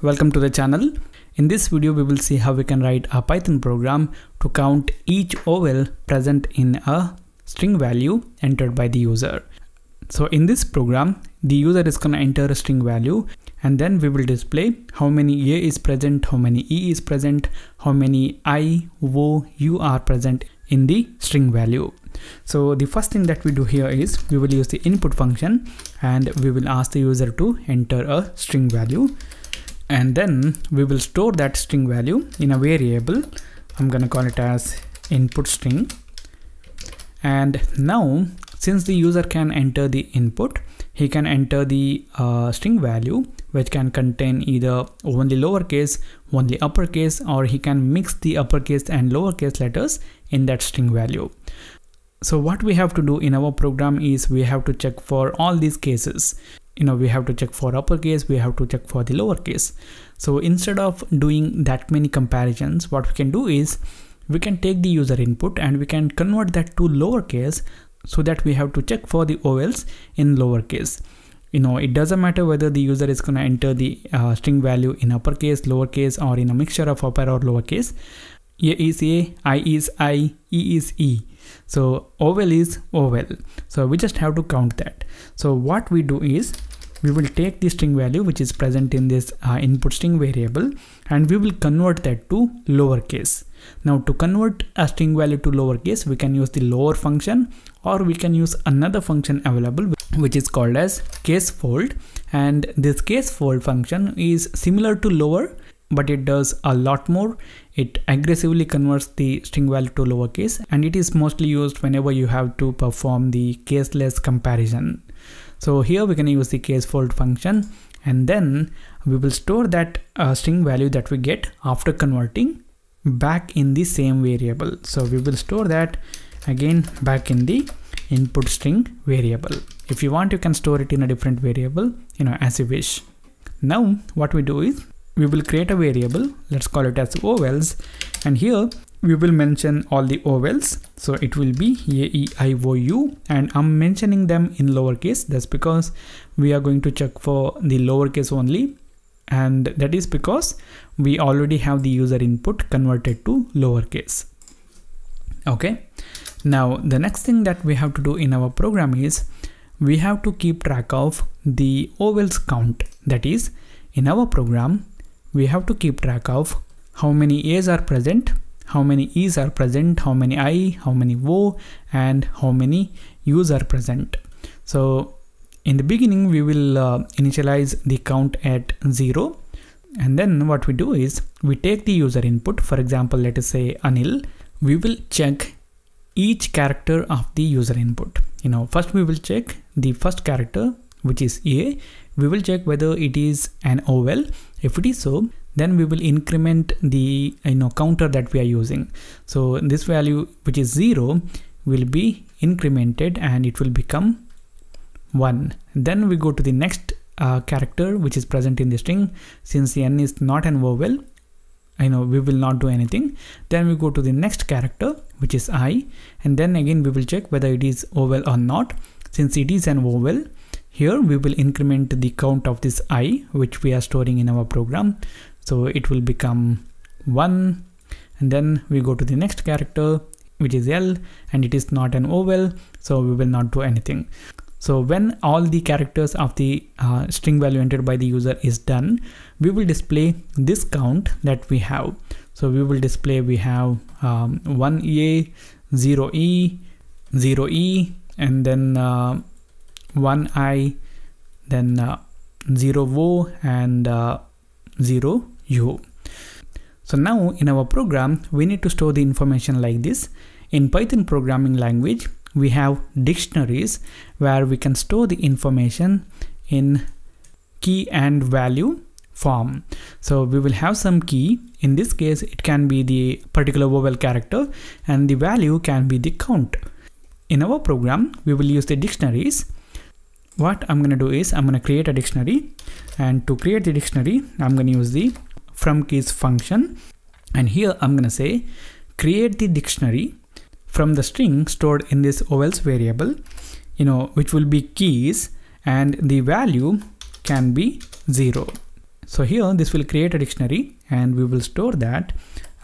Welcome to the channel. In this video, we will see how we can write a Python program to count each OL present in a string value entered by the user. So in this program, the user is going to enter a string value and then we will display how many A is present, how many E is present, how many I, O, U are present in the string value. So the first thing that we do here is we will use the input function and we will ask the user to enter a string value and then we will store that string value in a variable I'm gonna call it as input string and now since the user can enter the input he can enter the uh, string value which can contain either only lowercase only uppercase or he can mix the uppercase and lowercase letters in that string value so what we have to do in our program is we have to check for all these cases you know we have to check for uppercase we have to check for the lowercase so instead of doing that many comparisons what we can do is we can take the user input and we can convert that to lowercase so that we have to check for the OLs in lowercase you know it doesn't matter whether the user is going to enter the uh, string value in uppercase lowercase or in a mixture of upper or lowercase a is a i is i e is e so oval is oval so we just have to count that so what we do is we will take the string value which is present in this uh, input string variable and we will convert that to lowercase. Now to convert a string value to lowercase, we can use the lower function or we can use another function available which is called as case fold and this case fold function is similar to lower but it does a lot more. It aggressively converts the string value to lowercase and it is mostly used whenever you have to perform the caseless comparison. So here we can use the case fold function and then we will store that uh, string value that we get after converting back in the same variable. So we will store that again back in the input string variable. If you want, you can store it in a different variable, you know, as you wish. Now what we do is we will create a variable. Let's call it as ovals. And here we will mention all the vowels so it will be a e i o u and i'm mentioning them in lowercase that's because we are going to check for the lowercase only and that is because we already have the user input converted to lowercase okay now the next thing that we have to do in our program is we have to keep track of the vowels count that is in our program we have to keep track of how many a's are present how many E's are present, how many I, how many O, and how many U's are present. So in the beginning, we will uh, initialize the count at zero. And then what we do is we take the user input. For example, let us say Anil, we will check each character of the user input. You know, first we will check the first character, which is A. We will check whether it is an oval. If it is so, then we will increment the you know counter that we are using so this value which is 0 will be incremented and it will become 1 then we go to the next uh, character which is present in the string since the n is not an vowel I know we will not do anything then we go to the next character which is i and then again we will check whether it is vowel or not since it is an vowel here we will increment the count of this i which we are storing in our program so it will become 1 and then we go to the next character which is L and it is not an oval so we will not do anything. So when all the characters of the uh, string value entered by the user is done, we will display this count that we have. So we will display we have um, 1EA, 0E, 0E and then uh, 1I, then uh, 0 and uh, 0 so now in our program, we need to store the information like this. In Python programming language, we have dictionaries where we can store the information in key and value form. So we will have some key. In this case, it can be the particular vowel character and the value can be the count. In our program, we will use the dictionaries. What I'm going to do is I'm going to create a dictionary and to create the dictionary, I'm going to use the from keys function and here I'm gonna say create the dictionary from the string stored in this ovals variable you know which will be keys and the value can be 0. So here this will create a dictionary and we will store that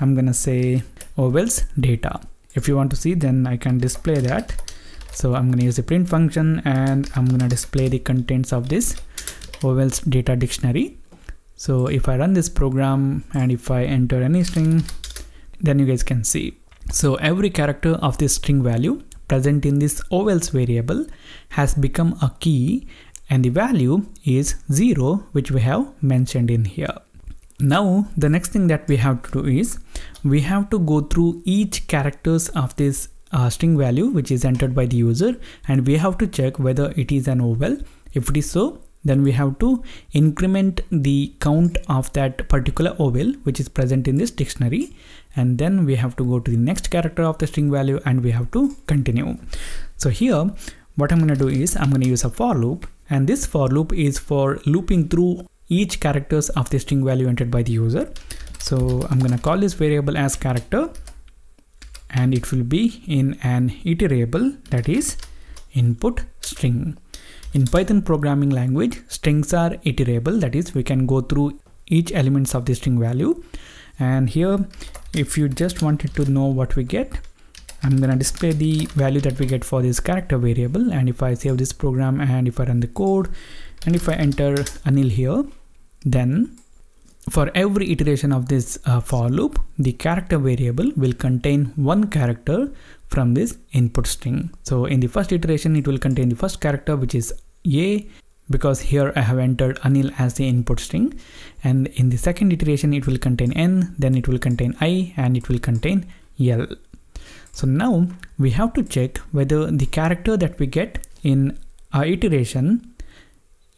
I'm gonna say ovals data if you want to see then I can display that so I'm gonna use the print function and I'm gonna display the contents of this ovals data dictionary so if I run this program and if I enter any string, then you guys can see. So every character of this string value present in this ovals variable has become a key and the value is 0 which we have mentioned in here. Now the next thing that we have to do is we have to go through each characters of this uh, string value which is entered by the user and we have to check whether it is an oval. If it is so then we have to increment the count of that particular oval which is present in this dictionary and then we have to go to the next character of the string value and we have to continue so here what i'm going to do is i'm going to use a for loop and this for loop is for looping through each characters of the string value entered by the user so i'm going to call this variable as character and it will be in an iterable that is input string in Python programming language, strings are iterable. That is, we can go through each elements of the string value. And here, if you just wanted to know what we get, I'm gonna display the value that we get for this character variable. And if I save this program and if I run the code and if I enter Anil here, then for every iteration of this uh, for loop, the character variable will contain one character from this input string. So in the first iteration, it will contain the first character, which is a because here I have entered Anil as the input string and in the second iteration it will contain n then it will contain i and it will contain l. So now we have to check whether the character that we get in our iteration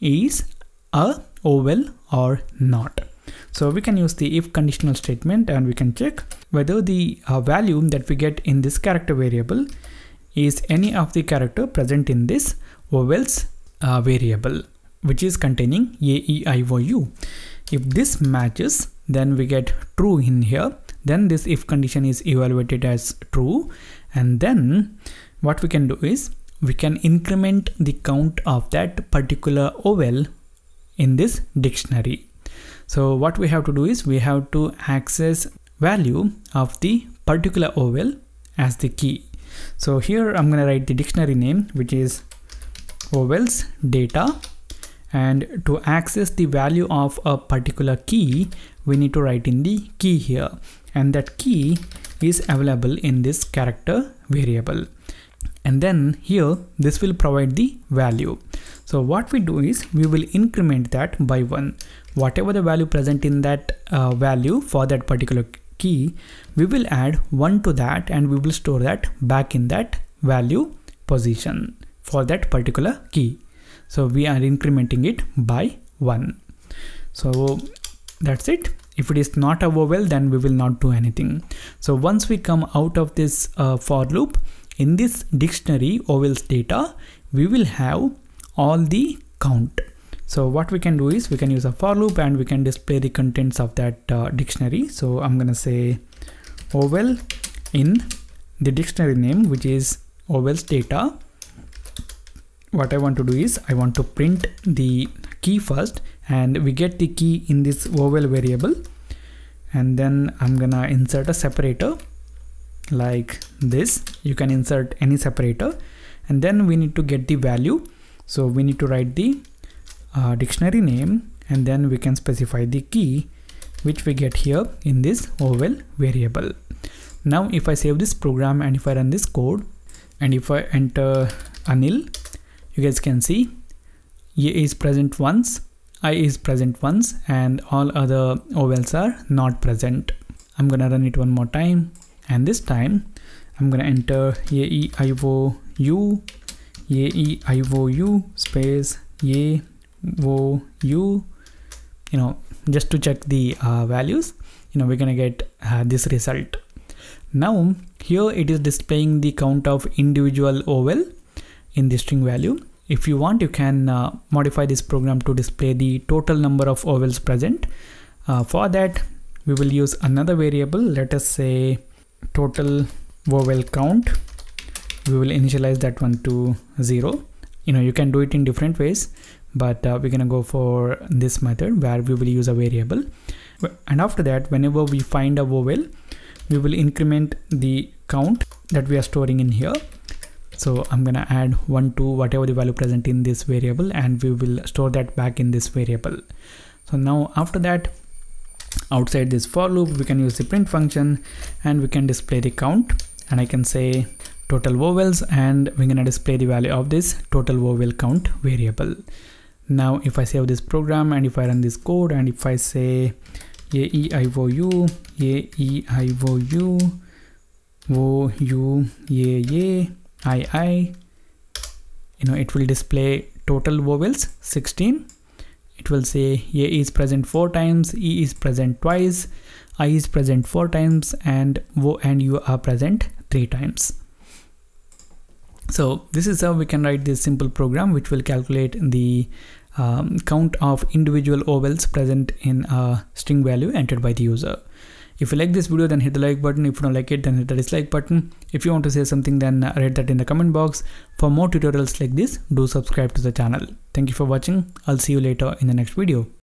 is a oval or not. So we can use the if conditional statement and we can check whether the uh, value that we get in this character variable is any of the character present in this ovals uh, variable which is containing AEIOU. If this matches, then we get true in here. Then this if condition is evaluated as true. And then what we can do is we can increment the count of that particular oval in this dictionary. So what we have to do is we have to access value of the particular oval as the key. So here I'm going to write the dictionary name, which is vowels data and to access the value of a particular key we need to write in the key here and that key is available in this character variable and then here this will provide the value so what we do is we will increment that by one whatever the value present in that uh, value for that particular key we will add one to that and we will store that back in that value position for that particular key. So we are incrementing it by one. So that's it. If it is not a vowel, then we will not do anything. So once we come out of this uh, for loop, in this dictionary vowels data, we will have all the count. So what we can do is we can use a for loop and we can display the contents of that uh, dictionary. So I'm going to say vowel in the dictionary name, which is vowels data what I want to do is I want to print the key first and we get the key in this oval variable and then I'm gonna insert a separator like this you can insert any separator and then we need to get the value so we need to write the uh, dictionary name and then we can specify the key which we get here in this oval variable now if I save this program and if I run this code and if I enter Anil you guys can see a is present once i is present once and all other ovals are not present i'm gonna run it one more time and this time i'm gonna enter a i o u a i o u space a o u you know just to check the uh, values you know we're gonna get uh, this result now here it is displaying the count of individual oval in the string value. If you want, you can uh, modify this program to display the total number of ovals present. Uh, for that, we will use another variable. Let us say total vowel count. We will initialize that one to zero. You know, you can do it in different ways, but uh, we're gonna go for this method where we will use a variable. And after that, whenever we find a vowel, we will increment the count that we are storing in here so i'm gonna add one to whatever the value present in this variable and we will store that back in this variable so now after that outside this for loop we can use the print function and we can display the count and i can say total vowels and we're gonna display the value of this total vowel count variable now if i save this program and if i run this code and if i say aeivou ii you know it will display total vowels 16 it will say a is present four times e is present twice i is present four times and wo and you are present three times so this is how we can write this simple program which will calculate the um, count of individual vowels present in a string value entered by the user if you like this video, then hit the like button. If you don't like it, then hit the dislike button. If you want to say something, then uh, write that in the comment box. For more tutorials like this, do subscribe to the channel. Thank you for watching. I'll see you later in the next video.